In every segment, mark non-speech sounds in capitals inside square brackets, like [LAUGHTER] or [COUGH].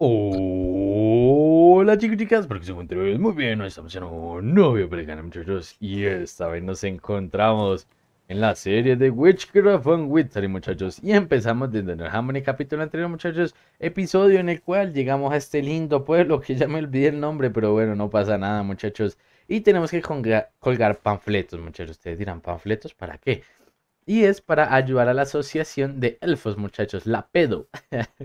Hola chicos y chicas, porque se encuentren muy bien, estamos en un novio ganan muchachos y esta vez nos encontramos en la serie de Witchcraft and Witchery muchachos y empezamos desde el Harmony capítulo anterior muchachos, episodio en el cual llegamos a este lindo pueblo que ya me olvidé el nombre pero bueno no pasa nada muchachos y tenemos que colgar panfletos muchachos, ustedes dirán panfletos para qué y es para ayudar a la asociación de elfos muchachos, la pedo [LAUGHS]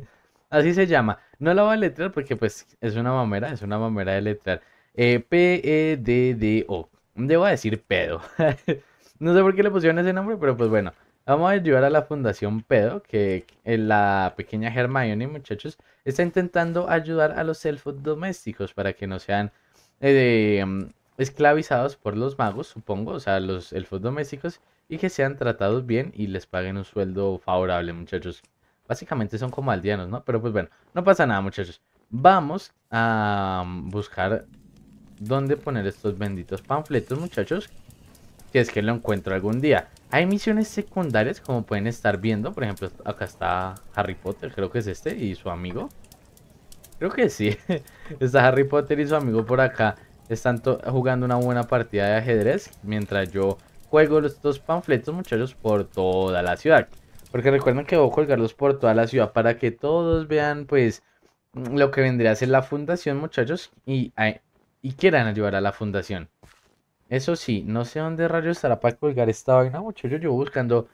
Así se llama. No la voy a letrar porque pues es una mamera, es una mamera de letrar. Eh, P-E-D-D-O. Debo decir pedo. [LAUGHS] no sé por qué le pusieron ese nombre, pero pues bueno. Vamos a ayudar a la Fundación Pedo, que eh, la pequeña Hermione, muchachos, está intentando ayudar a los elfos domésticos para que no sean eh, mm, esclavizados por los magos, supongo, o sea, los elfos domésticos, y que sean tratados bien y les paguen un sueldo favorable, muchachos. Básicamente son como aldeanos, ¿no? Pero pues bueno, no pasa nada, muchachos. Vamos a mm, buscar dónde poner estos benditos panfletos, muchachos. Si es que lo encuentro algún día. Hay misiones secundarias, como pueden estar viendo. Por ejemplo, acá está Harry Potter, creo que es este, y su amigo. Creo que sí. [LAUGHS] está Harry Potter y su amigo por acá. Están jugando una buena partida de ajedrez. Mientras yo juego estos panfletos, muchachos, por toda la ciudad. Porque recuerden que voy a colgarlos por toda la ciudad para que todos vean, pues, lo que vendría a ser la fundación, muchachos, y, y quieran ayudar a la fundación. Eso sí, no sé dónde rayos estará para colgar esta vaina, muchachos. Yo buscando,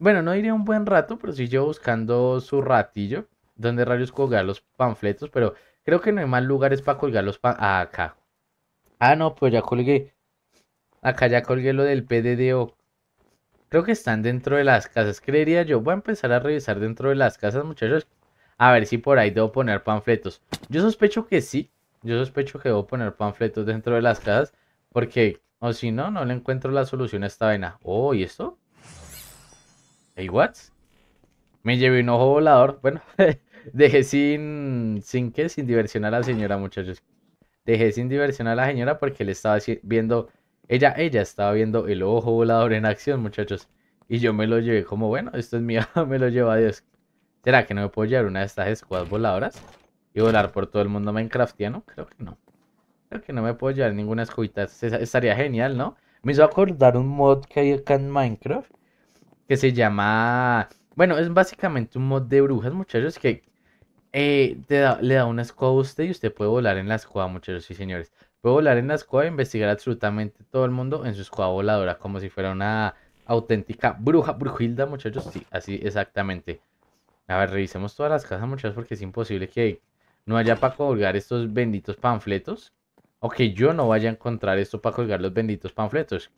bueno, no iré un buen rato, pero sí yo buscando su ratillo, donde rayos colgar los panfletos, pero creo que no hay más lugares para colgar los Ah, acá. Ah, no, pues ya colgué. Acá ya colgué lo del PDDO. Creo que están dentro de las casas, creería yo. Voy a empezar a revisar dentro de las casas, muchachos. A ver si por ahí debo poner panfletos. Yo sospecho que sí. Yo sospecho que debo poner panfletos dentro de las casas. Porque, o si no, no le encuentro la solución a esta vaina. Oh, ¿y esto? Hey, what? Me llevé un ojo volador. Bueno, [LAUGHS] dejé sin... ¿Sin qué? Sin diversión a la señora, muchachos. Dejé sin diversión a la señora porque le estaba viendo ella, ella estaba viendo el ojo volador en acción, muchachos. Y yo me lo llevé como, bueno, esto es mío, [LAUGHS] me lo lleva a Dios. ¿Será que no me puedo llevar una de estas escuadras voladoras? Y volar por todo el mundo minecraftiano? Creo que no. Creo que no me puedo llevar ninguna escudita. Estaría genial, ¿no? Me hizo acordar un mod que hay acá en Minecraft. Que se llama... Bueno, es básicamente un mod de brujas, muchachos, que eh, le da una escuadra a usted y usted puede volar en la escuadra, muchachos y señores. Puedo volar en la escoba e investigar absolutamente todo el mundo en su escoba voladora, como si fuera una auténtica bruja, brujilda, muchachos. Sí, así exactamente. A ver, revisemos todas las casas, muchachos, porque es imposible que no haya para colgar estos benditos panfletos. O que yo no vaya a encontrar esto para colgar los benditos panfletos.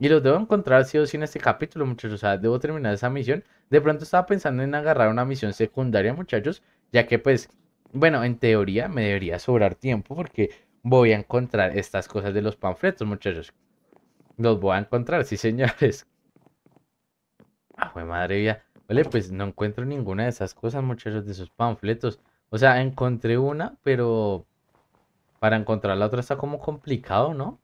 Y los debo encontrar sí o sí en este capítulo, muchachos. O sea, debo terminar esa misión. De pronto estaba pensando en agarrar una misión secundaria, muchachos. Ya que, pues, bueno, en teoría me debería sobrar tiempo. Porque voy a encontrar estas cosas de los panfletos, muchachos. Los voy a encontrar, sí, señores. [LAUGHS] Ah, fue madre mía. Vale, pues no encuentro ninguna de esas cosas, muchachos, de esos panfletos. O sea, encontré una, pero para encontrar la otra está como complicado, ¿no?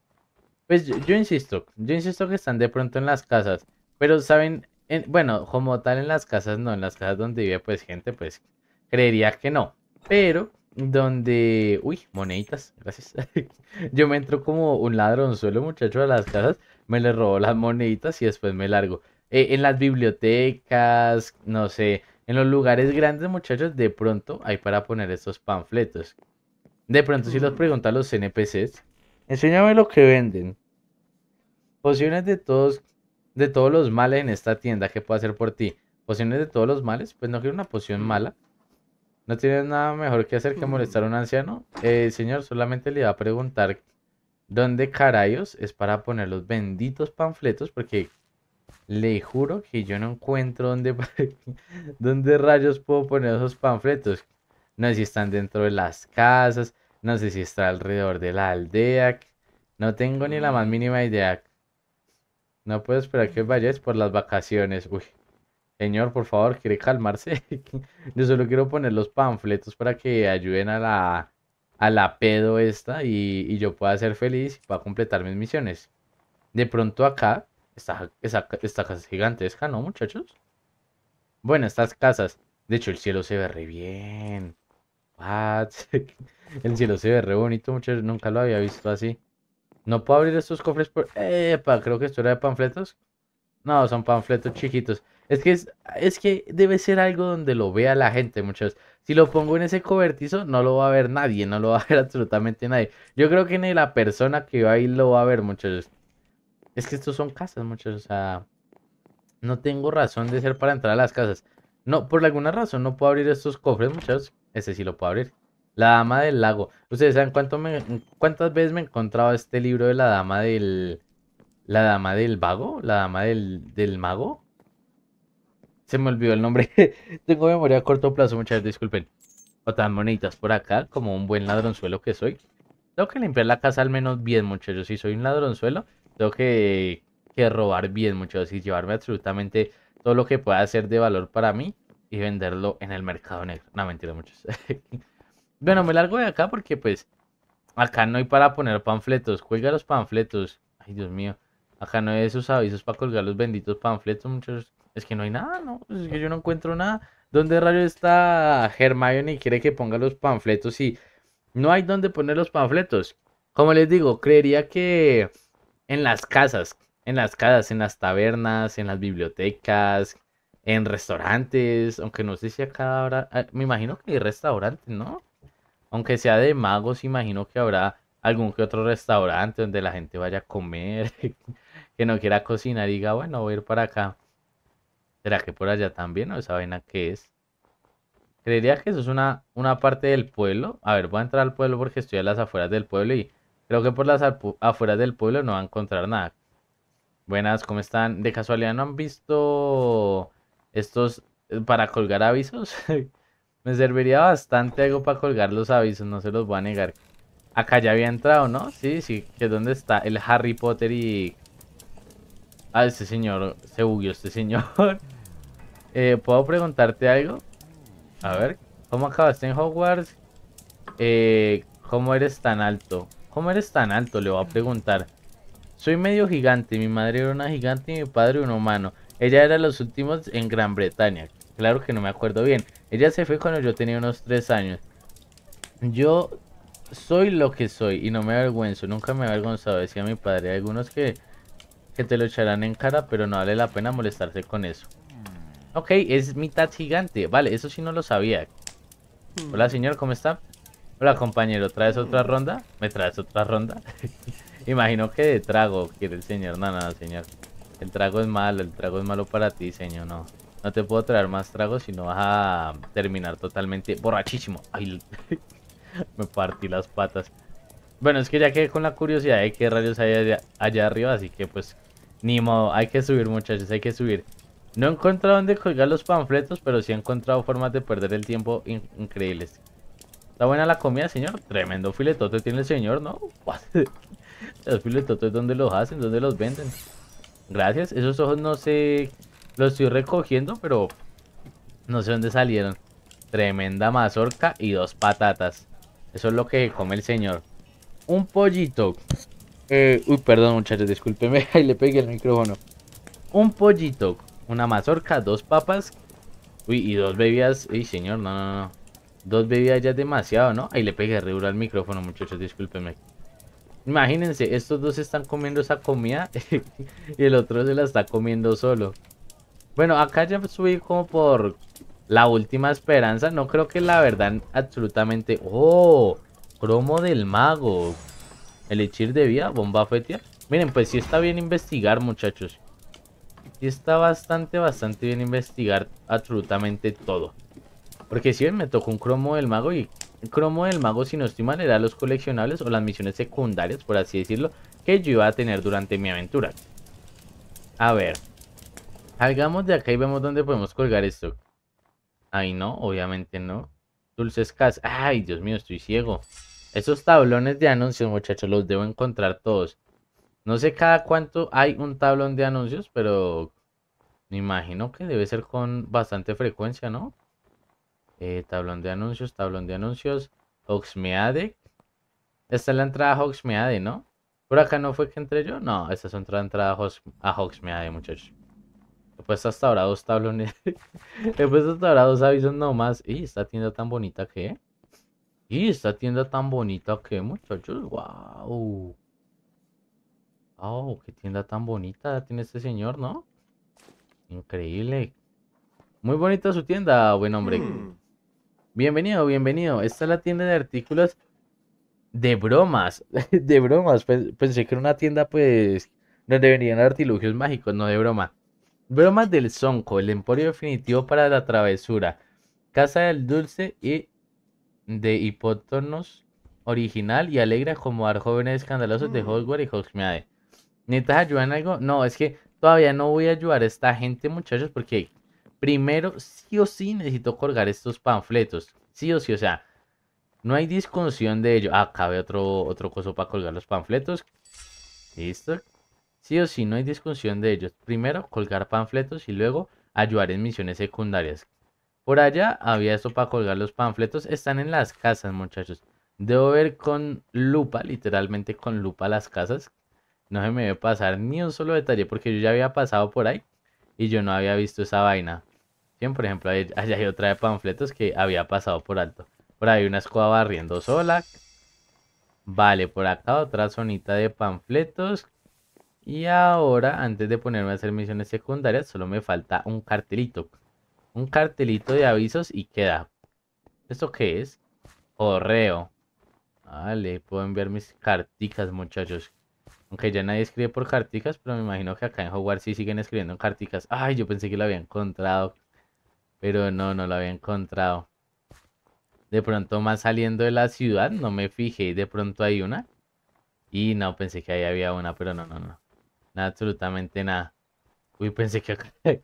Pues yo, insisto, yo insisto que están de pronto en las casas. Pero, ¿saben? bueno, como tal en las casas, no, en las casas donde vive pues gente, pues creería que no. Pero donde, uy, moneditas, gracias. [LAUGHS] Yo me entro como un ladronzuelo, muchachos, a las casas, me le robo las moneditas y después me largo. Eh, en las bibliotecas, no sé, en los lugares grandes, muchachos, de pronto hay para poner estos panfletos. De pronto, si los mm. pregunta a los NPCs, enséñame lo que venden. Pociones de todos, de todos los males en esta tienda, ¿qué puedo hacer por ti? Pociones de todos los males, pues no quiero una poción mm. mala ¿No tienes nada mejor que hacer que molestar a un anciano? Eh, señor, solamente le iba a preguntar dónde carayos es para poner los benditos panfletos, porque le juro que yo no encuentro dónde, [LAUGHS] dónde rayos puedo poner esos panfletos. No sé si están dentro de las casas, no sé si está alrededor de la aldea. No tengo ni la más mm. mínima idea. No puedo esperar que vayáis por las vacaciones. Uy. Señor, por favor, quiere calmarse. [LAUGHS] Yo solo quiero poner los panfletos para que ayuden a la, a la pedo esta y, y yo pueda ser feliz y pueda completar mis misiones. De pronto acá, esta, esta, casa es gigantesca, ¿no, muchachos? Bueno, estas casas. De hecho, el cielo se ve re bien. [LAUGHS] El cielo se ve re bonito, muchachos. Nunca lo había visto así. No puedo abrir estos cofres por... Epa, creo que esto era de panfletos. No, son panfletos chiquitos. Es que, es, que debe ser algo donde lo vea la gente muchachos. Si lo pongo en ese cobertizo, no lo va a ver nadie, no lo va a ver [LAUGHS] absolutamente nadie. Yo creo que ni la persona que va ahí lo va a ver muchachos. Es que estos son casas, muchachos. O sea, no tengo razón de ser para entrar a las casas. No, por alguna razón no puedo abrir estos cofres, muchachos. Ese sí lo puedo abrir. La Dama del Lago. Ustedes saben cuánto me, cuántas veces me he encontrado este libro de la Dama del... La Dama del Vago, la Dama del, del Mago. Se me olvidó el nombre. [LAUGHS] Tengo memoria a corto plazo, muchachos, disculpen. O tan bonitas por acá, como un buen ladronzuelo que soy. Tengo que limpiar la casa al menos bien, muchachos. Si soy un ladronzuelo, tengo que, que robar bien, muchachos. Y llevarme absolutamente todo lo que pueda ser de valor para mí y venderlo en el mercado negro. No, mentira, muchachos. [LAUGHS] bueno, me largo de acá porque, pues, acá no hay para poner panfletos. Cuelga los panfletos. Ay, Dios mío. Acá no hay esos avisos para colgar los benditos panfletos, muchachos. Es que no hay nada, ¿no? Pues es que yo no encuentro nada. ¿Dónde rayos está Hermione y quiere que ponga los panfletos? Y no hay dónde poner los panfletos. Como les digo, creería que en las casas, en las casas, en las tabernas, en las bibliotecas, en restaurantes, aunque no sé si acá habrá, ah, me imagino que hay restaurantes, ¿no? Aunque sea de magos, imagino que habrá algún que otro restaurante donde la gente vaya a comer, [LAUGHS] que no quiera cocinar y diga, bueno, voy a ir para acá. ¿Será que por allá también o esa vaina qué es? Creería que eso es una, una parte del pueblo. A ver, voy a entrar al pueblo porque estoy a las afueras del pueblo y creo que por las afueras del pueblo no va a encontrar nada. Buenas, ¿cómo están? ¿De casualidad no han visto estos eh, para colgar avisos? [LAUGHS] Me serviría bastante algo para colgar los avisos, no se los voy a negar. Acá ya había entrado, ¿no? Sí, sí, que es donde está el Harry Potter y Ah, este señor, se bugueó este señor. [LAUGHS] Eh, ¿Puedo preguntarte algo? A ver, ¿cómo acabaste en Hogwarts? Eh, ¿Cómo eres tan alto? ¿Cómo eres tan alto? Le voy a preguntar. Soy medio gigante, mi madre era una gigante y mi padre un humano. Ella era los últimos en Gran Bretaña. Claro que no me acuerdo bien. Ella se fue cuando yo tenía unos tres años. Yo soy lo que soy y no me avergüenzo. Nunca me he avergonzado. Decía mi padre. Algunos que que te lo echarán en cara, pero no vale la pena molestarse con eso. Ok, es mitad gigante. Vale, eso sí no lo sabía. Hmm. Hola, señor, ¿cómo está? Hola, compañero, ¿traes otra hmm. ronda? ¿Me traes otra ronda? [LAUGHS] Imagino que de trago quiere el señor. No, no, señor. El trago es malo, el trago es malo para ti, señor. No, no te puedo traer más tragos si no vas a terminar totalmente borrachísimo. Ay, [LAUGHS] me partí las patas. Bueno, es que ya quedé con la curiosidad de qué rayos hay allá arriba, así que pues ni modo, hay que subir muchachos, hay que subir. No he encontrado dónde colgar los panfletos, pero sí he encontrado formas de perder el tiempo increíbles. ¿Está buena la comida, señor? Tremendo filetote tiene el señor, ¿no? [LAUGHS] los filetotes, ¿dónde los hacen? ¿Dónde los venden? Gracias, esos ojos no sé... Los estoy recogiendo, pero... No sé dónde salieron. Tremenda mazorca y dos patatas. Eso es lo que come el señor. Un pollito. Eh, uy, perdón muchachos, discúlpeme, [LAUGHS] ahí le pegué el micrófono. Un pollito, una mazorca, dos papas. Uy, y dos bebidas. y señor, no, no, no. Dos bebidas ya es demasiado, ¿no? Ahí le pegué re duro al micrófono, muchachos, discúlpeme. Imagínense, estos dos están comiendo esa comida [LAUGHS] y el otro se la está comiendo solo. Bueno, acá ya subí como por la última esperanza. No creo que la verdad absolutamente... ¡Oh! Cromo del mago. ¿El Echir de vida, bomba fetia. Miren, pues sí está bien investigar, muchachos. Sí está bastante, bastante bien investigar absolutamente todo. Porque si me tocó un cromo del mago y el cromo del mago, si no estoy mal, era los coleccionables o las misiones secundarias, por así decirlo, que yo iba a tener durante mi aventura. A ver. Salgamos de acá y vemos dónde podemos colgar esto. Ahí no, obviamente no. Dulces cas... Ay, Dios mío, estoy ciego. Esos tablones de anuncios, muchachos, los debo encontrar todos. No sé cada cuánto hay un tablón de anuncios, pero me imagino que debe ser con bastante frecuencia, ¿no? Eh, tablón de anuncios, tablón de anuncios. Hoxmeade. Esta es la entrada a Hoxmeade, ¿no? Por acá no fue que entré yo. No, esta es otra entrada a Hoxmeade, muchachos. He puesto hasta ahora dos tablones. [LAUGHS] He puesto hasta ahora dos avisos nomás. Y esta tienda tan bonita que... Y esta tienda tan bonita que muchachos, wow. Oh, qué tienda tan bonita tiene este señor, ¿no? Increíble. Muy bonita su tienda, buen hombre. Hmm. Bienvenido, bienvenido. Esta es la tienda de artículos de bromas. [LAUGHS] de bromas. Pues, pensé que era una tienda, pues, donde venían artilugios mágicos, no de broma. Bromas del Sonco, el emporio definitivo para la travesura. Casa del Dulce y de hipótonos original y alegra como a jóvenes escandalosos de mm. Hogwarts y Hogsmeade. ¿Necesitas ayudar en algo? No, es que todavía no voy a ayudar a esta gente, muchachos, porque primero sí o sí necesito colgar estos panfletos. Sí o sí, o sea, no hay discusión de ello. Ah, cabe otro, otro coso para colgar los panfletos. Listo. Sí o sí, no hay discusión de ellos. Primero, colgar panfletos y luego ayudar en misiones secundarias. Por allá había eso para colgar los panfletos. Están en las casas, muchachos. Debo ver con lupa, literalmente con lupa las casas. No se me debe pasar ni un solo detalle porque yo ya había pasado por ahí y yo no había visto esa vaina. Bien, por ejemplo, [LAUGHS] allá hay otra de panfletos que había pasado por alto. Por ahí una escoba barriendo sola. Vale, por acá otra zonita de panfletos. Y ahora, antes de ponerme a hacer misiones secundarias, solo me falta un cartelito. Un cartelito de avisos y queda. ¿Esto qué es? Correo. Vale, puedo enviar mis carticas, muchachos. Aunque ya nadie escribe por carticas, pero me imagino que acá en Hogwarts sí siguen escribiendo en carticas. Ay, yo pensé que lo había encontrado. Pero no, no lo había encontrado. De pronto más saliendo de la ciudad, no me fijé. De pronto hay una. Y no, pensé que ahí había una, pero no, no, no. absolutamente nada. Uy, pensé que... [LAUGHS] Eh,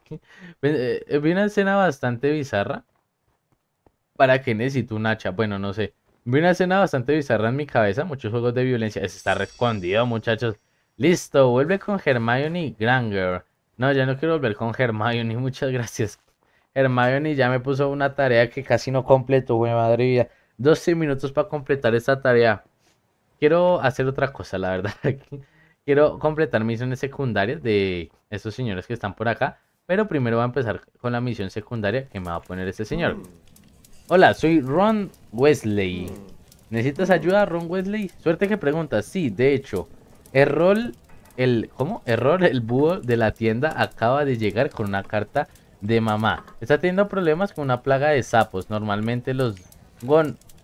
eh, vi una escena bastante bizarra. ¿Para qué necesito un hacha? Bueno, no sé. Vi una escena bastante bizarra en mi cabeza. Muchos juegos de violencia. está escondido, muchachos. Listo, vuelve con Hermione Granger. No, ya no quiero volver con Hermione. [LAUGHS] Muchas gracias. Hermione ya me puso una tarea que casi no completo, güey, madre mía. 12 minutos para completar esta tarea. Quiero hacer otra cosa, la verdad. [LAUGHS] Quiero completar misiones secundarias de estos señores que están por acá. Pero primero voy a empezar con la misión secundaria que me va a poner este señor. Hola, soy Ron Wesley. ¿Necesitas ayuda, Ron Wesley? Suerte que preguntas. Sí, de hecho, Errol, el... ¿Cómo? Error, el búho de la tienda acaba de llegar con una carta de mamá. Está teniendo problemas con una plaga de sapos. Normalmente los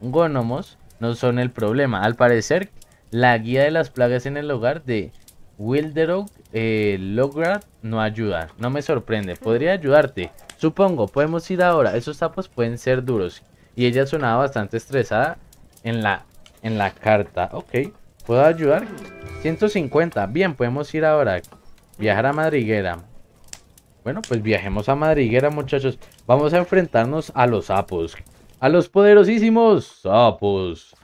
gónomos no son el problema. Al parecer, la guía de las plagas en el hogar de Wilderog eh, Lograd no ayuda. No me sorprende. Podría ayudarte. Supongo, podemos ir ahora. Esos sapos pueden ser duros. Y ella sonaba bastante estresada en la, en la carta. Ok, ¿puedo ayudar? 150. Bien, podemos ir ahora. Viajar a Madriguera. Bueno, pues viajemos a Madriguera, muchachos. Vamos a enfrentarnos a los sapos. A los poderosísimos sapos.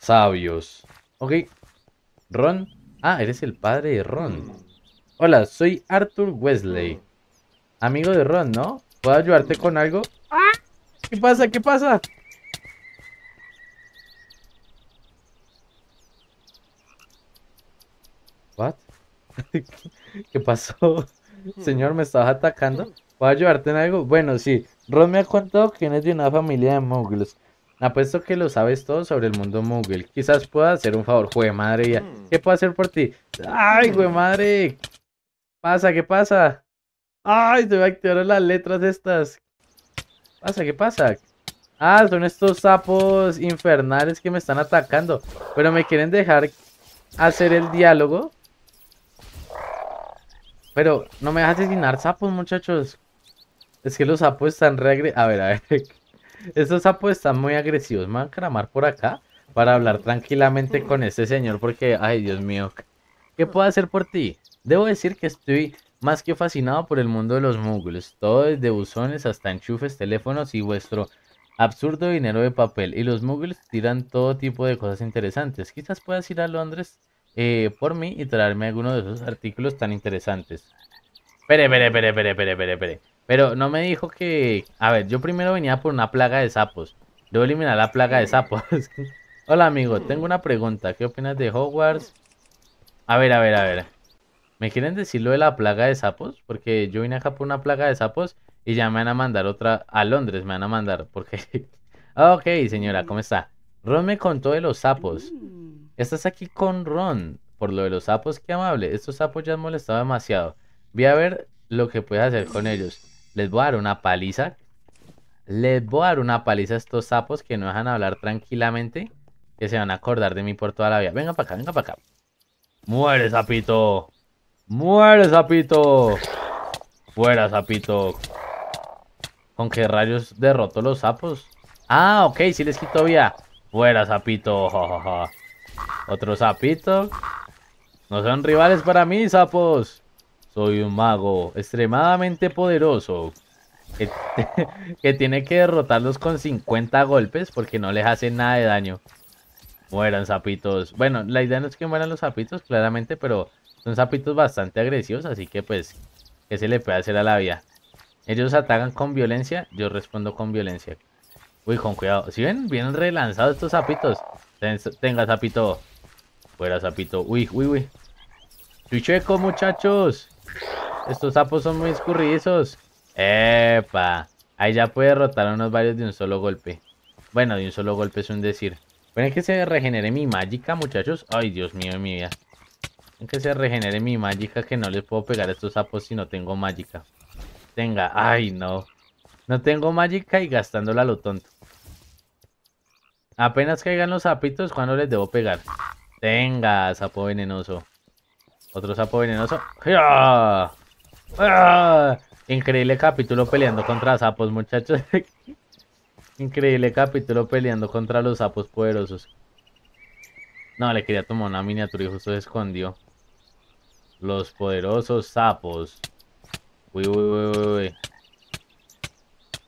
Sabios. Ok. Ron. Ah, eres el padre de Ron. Hola, soy Arthur Wesley. Amigo de Ron, ¿no? ¿Puedo ayudarte con algo? ¿Qué pasa? ¿Qué pasa? What? [LAUGHS] ¿Qué pasó? [LAUGHS] Señor, ¿me estabas atacando? ¿Puedo ayudarte en algo? Bueno, sí. Ron me ha contado que eres de una familia de muggles. Apuesto que lo sabes todo sobre el mundo móvil. Quizás pueda hacer un favor, jue madre. Mm. ¿Qué puedo hacer por ti? ¡Ay, jue mm. madre! ¿Pasa? ¿Qué pasa? ¡Ay, Te voy a activar las letras estas! ¿Pasa? ¿Qué pasa? Ah, son estos sapos infernales que me están atacando. Pero me quieren dejar hacer el diálogo. Pero no me dejas asesinar sapos, muchachos. Es que los sapos están regresando. A ver, a ver. [LAUGHS] Estos sapos muy agresivos. Me van a cramar por acá para hablar tranquilamente con este señor porque, ay, Dios mío. ¿Qué puedo hacer por ti? Debo decir que estoy más que fascinado por el mundo de los muggles. Todo desde buzones hasta enchufes, teléfonos y vuestro absurdo dinero de papel. Y los muggles tiran todo tipo de cosas interesantes. Quizás puedas ir a Londres eh, por mí y traerme alguno de esos artículos tan interesantes. Pere, pere, pere, pere, pere, pere, pere. Pero no me dijo que... A ver, yo primero venía por una plaga de sapos. Debo eliminar la plaga de sapos. [LAUGHS] Hola, amigo. Tengo una pregunta. ¿Qué opinas de Hogwarts? A ver, a ver, a ver. ¿Me quieren decir lo de la plaga de sapos? Porque yo vine acá por una plaga de sapos y ya me van a mandar otra... A Londres me van a mandar porque... [LAUGHS] ok, señora, ¿cómo está? Ron me contó de los sapos. Mm. Estás aquí con Ron. Por lo de los sapos, qué amable. Estos sapos ya han molestado demasiado. Voy a ver lo que puedes hacer con ellos. Les voy a dar una paliza. Les voy a dar una paliza a estos sapos que no dejan hablar tranquilamente. Que se van a acordar de mí por toda la vida. Venga para acá, venga para acá. Muere, sapito. Muere, sapito. Fuera, sapito. ¿Con qué rayos derroto los sapos? Ah, ok, sí les quito vida. Fuera, sapito. [LAUGHS] Otro sapito. No son rivales para mí, sapos. Soy un mago extremadamente poderoso que, [LAUGHS] tiene que derrotarlos con 50 golpes porque no les hace nada de daño. Mueran zapitos Bueno, la idea no es que mueran los zapitos, claramente, pero son zapitos bastante agresivos, así que pues, ¿qué se le puede hacer a la vida? Ellos atacan con violencia, yo respondo con violencia. Uy, con cuidado. Si ven, vienen relanzados estos zapitos Tenga, zapito Fuera, zapito Uy, uy, uy. Chucheco, muchachos. Estos sapos son muy escurridizos. Epa. Ahí ya puede derrotar a unos varios de un solo golpe. Bueno, de un solo golpe es un decir. Bueno, que se regenere mi mágica, muchachos. Ay, Dios mío, mi vida. que se regenere mi mágica que no les puedo pegar a estos sapos si no tengo mágica. Tenga. Ay, no. No tengo mágica y gastándola lo tonto. Apenas caigan los sapitos, ¿cuándo les debo pegar? Tenga, sapo venenoso. Otro sapo venenoso. Increíble capítulo peleando contra sapos, muchachos. [LAUGHS] Increíble capítulo peleando contra los sapos poderosos. No, le quería tomar una miniatura y justo se escondió. Los poderosos sapos. Uy, uy, uy, uy.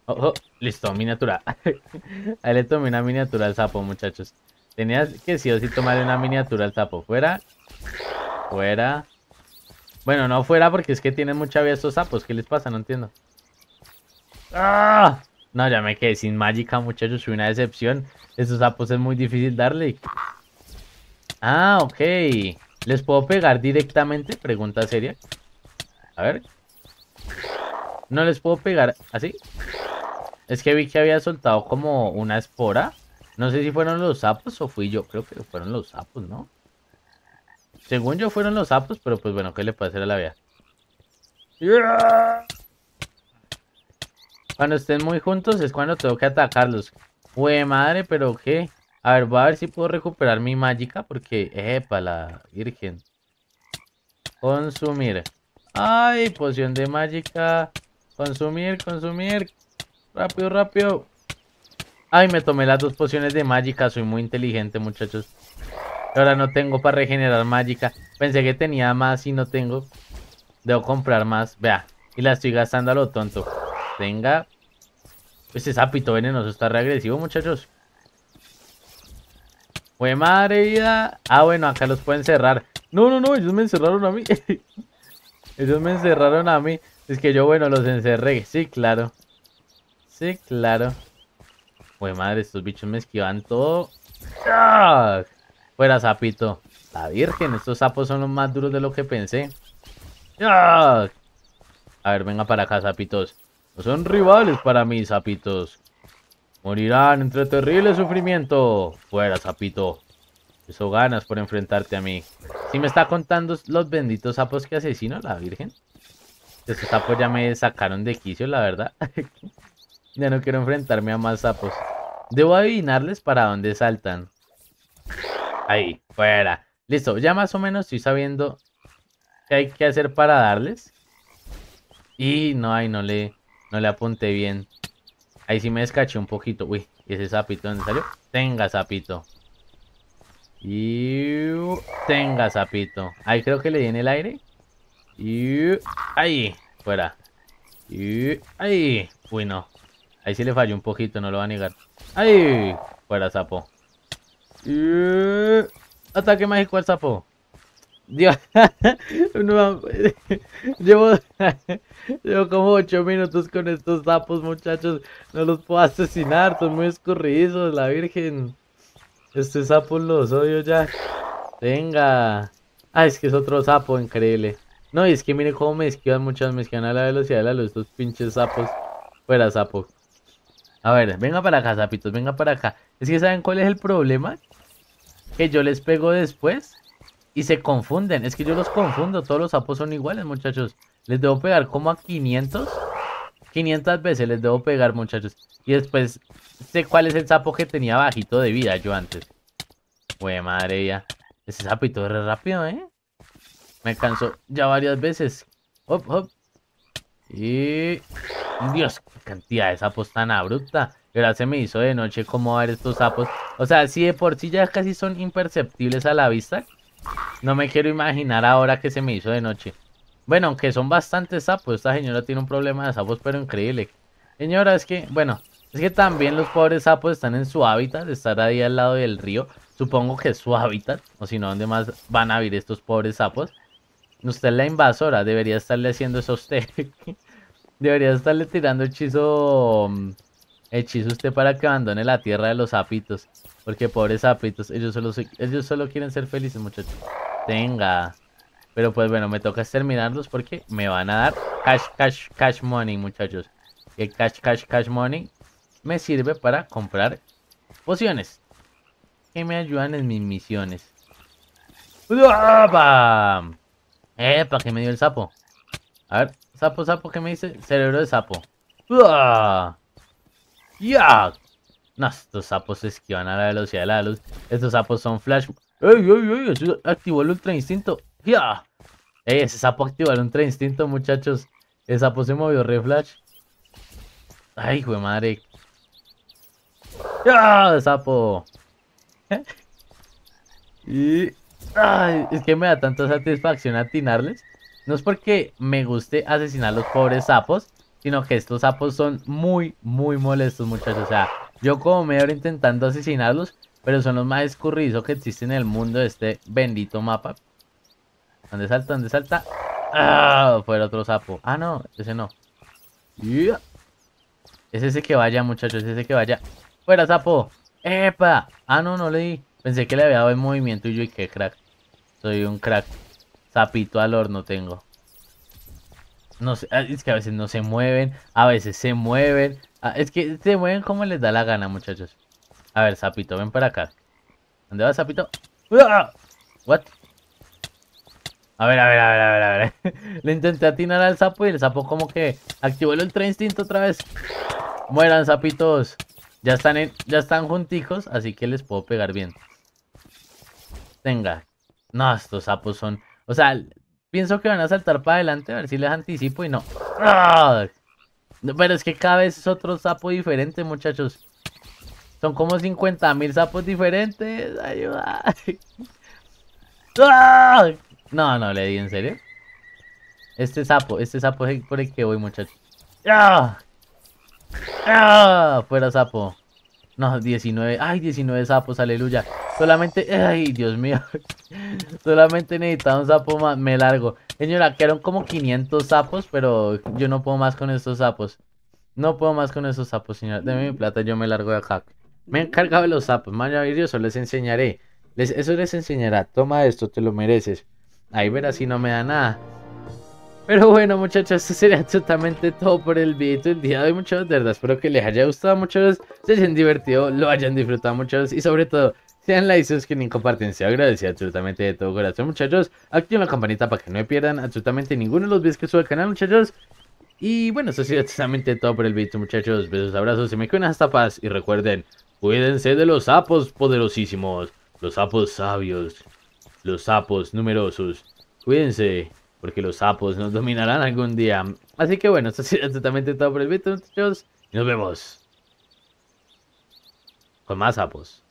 Oh, oh, listo, miniatura. [LAUGHS] Ahí le tomé una miniatura al sapo, muchachos. Tenías que sí o sí tomarle una miniatura al sapo. Fuera Fuera. Bueno, no fuera porque es que tienen mucha vida estos sapos. ¿Qué les pasa? No entiendo. ¡Ah! No, ya me quedé sin mágica, muchachos. soy una decepción. Estos sapos es muy difícil darle. Ah, ok. ¿Les puedo pegar directamente? Pregunta seria. A ver. No les puedo pegar así. Es que vi que había soltado como una espora. No sé si fueron los sapos o fui yo. Creo que fueron los sapos, ¿no? Según yo fueron los sapos, pero pues bueno, ¿qué le puede hacer a la vea? Cuando estén muy juntos es cuando tengo que atacarlos. fue madre, pero qué. A ver, voy a ver si puedo recuperar mi mágica porque, epa, la virgen. Consumir. Ay, poción de mágica. Consumir, consumir. Rápido, rápido. Ay, me tomé las dos pociones de mágica. Soy muy inteligente, muchachos. Ahora no tengo para regenerar mágica. Pensé que tenía más y no tengo. Debo comprar más. Vea. Y la estoy gastando a lo tonto. Venga. Pues ese sapito venenoso está re muchachos. Fue madre vida. Ah, bueno, acá los pueden cerrar. No, no, no, ellos me encerraron a mí. [LAUGHS] ellos me encerraron a mí. Es que yo, bueno, los encerré. Sí, claro. Sí, claro. Fue madre, estos bichos me esquivan todo. ¡Ah! Fuera, sapito. La virgen, estos sapos son los más duros de lo que pensé. Ah. A ver, venga para acá, sapitos. No son rivales para mí, sapitos. Morirán entre terrible sufrimiento. Fuera, sapito. Eso ganas por enfrentarte a mí. Si me está contando los benditos sapos que asesino, la virgen. Estos sapos ya me sacaron de quicio, la verdad. [LAUGHS] ya no quiero enfrentarme a más sapos. Debo adivinarles para dónde saltan. Ahí, fuera. Listo, ya más o menos estoy sabiendo qué hay que hacer para darles. Y no, ay, no le, no le apunté bien. Ahí sí me descaché un poquito. Uy, ese sapito dónde salió? Tenga, sapito. Y... Tenga, sapito. Ahí creo que le di en el aire. Y... Ahí, fuera. Y... Ahí. Uy, no. Ahí sí le falló un poquito, no lo va a negar. Ahí, fuera, sapo. Uh, ataque mágico al sapo. Dios. [LAUGHS] [LAUGHS] [LAUGHS] llevo, como 8 minutos con estos sapos, muchachos. No los puedo asesinar, son muy escurridizos, la virgen. Este sapo los odio ya. Venga. Ah, es que es otro sapo, increíble. No, y es que miren cómo me esquivan muchas, me esquivan a la velocidad de los estos pinches sapos. Fuera sapo. A ver, venga para acá, sapitos, venga para acá. Es que ¿saben cuál es el problema? que yo les pego después y se confunden. Es que yo los confundo, todos los sapos son iguales, muchachos. Les debo pegar como a 500. 500 veces les debo pegar, muchachos. Y después sé cuál es el sapo que tenía bajito de vida yo antes. Güey, madre mía, Ese sapito es rápido, ¿eh? Me cansó ya varias veces. Hop, hop. Y... Dios, qué cantidad de sapos tan abrupta ahora se me hizo de noche cómo ver estos sapos. O sea, si de por sí ya casi son imperceptibles a la vista, no me quiero imaginar ahora que se me hizo de noche. Bueno, aunque son bastantes sapos, esta señora tiene un problema de sapos, pero increíble. Señora, es que, bueno, es que también los pobres sapos están en su hábitat, estar ahí al lado del río. Supongo que es su hábitat, o si no, ¿dónde más van a vivir estos pobres sapos? Usted es la invasora, debería estarle haciendo eso a usted. [LAUGHS] debería estarle tirando hechizo mm, hechizo usted para que abandone la tierra de los sapitos. Porque pobres sapitos, ellos solo, ellos solo quieren ser felices, muchachos. Tenga. Pero pues bueno, me toca exterminarlos porque me van a dar cash, cash, cash money, muchachos. Y el cash, cash, cash money me sirve para comprar pociones. Que me ayudan en mis misiones. Eh, para ¿Qué me dio el sapo. A ver, sapo, sapo, ¿qué me dice? Cerebro de sapo. ¡Ya! No, estos sapos se esquivan a la velocidad de la luz. Estos sapos son flash. ¡Ey, ey, ey! activó el ultra instinto. ¡Ya! ¡Ey, ese sapo activó el ultra instinto, muchachos! El sapo se movió re flash. ¡Ay, hijo madre! ¡Ya, sapo! [LAUGHS] y... Ay, es que me da tanta satisfacción atinarles. No es porque me guste asesinar a los pobres sapos, sino que estos sapos son muy, muy molestos, muchachos. O sea, yo como me intentando asesinarlos, pero son los más escurridizos que existen en el mundo de este bendito mapa. ¿Dónde salta? ¿Dónde salta? ¡Ah! Fuera otro sapo. Ah, no, ese no. Ese Es ese que vaya, muchachos, es ese que vaya. ¡Fuera, sapo! ¡Epa! Ah, no, no le di. Pensé que le había dado el movimiento y yo, y qué crack. Soy un crack. Sapito al horno tengo no ah, es que a veces no se mueven, a veces se mueven. Ah, es que se mueven como les da la gana, muchachos. A ver, sapito, ven para acá. ¿Dónde va, sapito? ¡Ah! ¿What? A ver, a ver, a ver, a ver, a ver. [LAUGHS] Le intenté atinar al sapo y el sapo como que activó el ultra instinto otra vez. Mueran, sapitos. Ya están, en, ya están así que les puedo pegar bien. Tenga. No, estos sapos son... O sea, Pienso que van a saltar para adelante, a ver si les anticipo y no. Pero es que cada vez es otro sapo diferente, muchachos. Son como 50 mil sapos diferentes. Ayuda. No, no le di, en serio. Este sapo, este sapo es por el que voy, muchachos. Fuera sapo. No, 19. Ay, 19 sapos, aleluya. Solamente, ay, Dios mío. [LAUGHS] Solamente necesitaba un sapo más. Me largo. Señora, quedaron como 500 sapos, pero yo no puedo más con estos sapos. No puedo más con estos sapos, señora. Deme mi plata, yo me largo de acá. Me he los sapos. Mañana eso les enseñaré. Les, eso les enseñará. Toma esto, te lo mereces. Ahí verás si no me da nada. Pero bueno, muchachos, esto sería absolutamente todo por el video del día de hoy. Muchas verdad Espero que les haya gustado, muchachos. Se hayan divertido, lo hayan disfrutado, muchachos. Y sobre todo, sean like, suscriben y comparten. Se agradece absolutamente de todo corazón, muchachos. Activen la campanita para que no pierdan absolutamente ninguno de los videos que sube al canal, muchachos. Y bueno, eso ha sido absolutamente todo por el video, muchachos. Besos, abrazos, y me cuidan hasta paz. Y recuerden, cuídense de los sapos poderosísimos, los sapos sabios, los sapos numerosos. Cuídense, porque los sapos nos dominarán algún día. Así que bueno, eso ha sido absolutamente todo por el video, muchachos. Y nos vemos. Con más sapos.